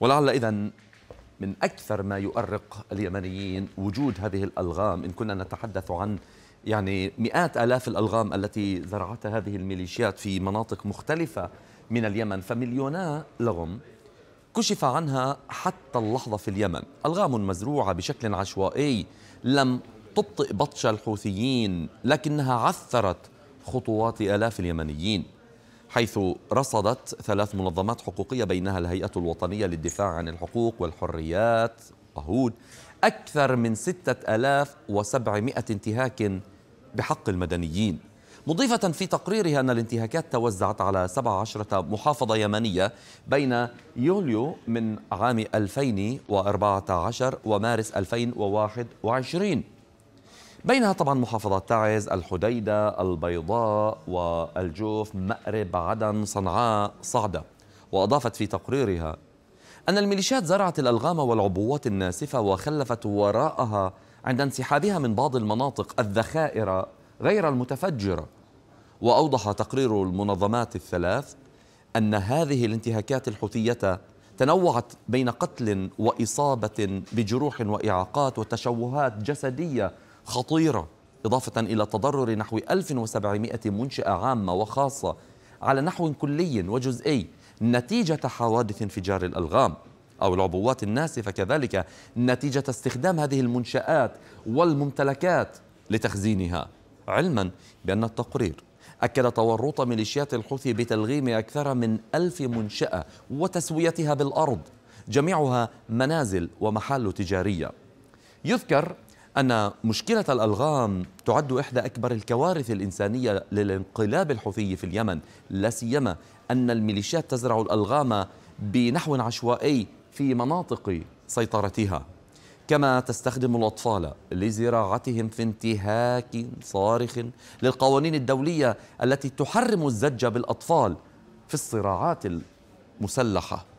ولعل إذا من أكثر ما يؤرق اليمنيين وجود هذه الألغام إن كنا نتحدث عن يعني مئات آلاف الألغام التي زرعتها هذه الميليشيات في مناطق مختلفة من اليمن فمليونا لغم كشف عنها حتى اللحظة في اليمن ألغام مزروعة بشكل عشوائي لم تبطئ بطش الحوثيين لكنها عثرت خطوات آلاف اليمنيين حيث رصدت ثلاث منظمات حقوقية بينها الهيئة الوطنية للدفاع عن الحقوق والحريات وهود أكثر من 6700 انتهاك بحق المدنيين مضيفة في تقريرها أن الانتهاكات توزعت على 17 محافظة يمنية بين يوليو من عام 2014 ومارس 2021 بينها طبعا محافظات تعز الحديدة البيضاء والجوف مأرب عدن صنعاء صعدة وأضافت في تقريرها أن الميليشيات زرعت الألغام والعبوات الناسفة وخلفت وراءها عند انسحابها من بعض المناطق الذخائر غير المتفجرة وأوضح تقرير المنظمات الثلاث أن هذه الانتهاكات الحوثية تنوعت بين قتل وإصابة بجروح وإعاقات وتشوهات جسدية خطيرة إضافة إلى تضرر نحو 1700 منشأة عامة وخاصة على نحو كلي وجزئي نتيجة حوادث انفجار الألغام أو العبوات الناسفة كذلك نتيجة استخدام هذه المنشآت والممتلكات لتخزينها علما بأن التقرير أكد تورط ميليشيات الحوثي بتلغيم أكثر من ألف منشأة وتسويتها بالأرض جميعها منازل ومحال تجارية يذكر أن مشكلة الألغام تعد إحدى أكبر الكوارث الإنسانية للانقلاب الحوثي في اليمن لا سيما أن الميليشيات تزرع الألغام بنحو عشوائي في مناطق سيطرتها كما تستخدم الأطفال لزراعتهم في انتهاك صارخ للقوانين الدولية التي تحرم الزج بالأطفال في الصراعات المسلحة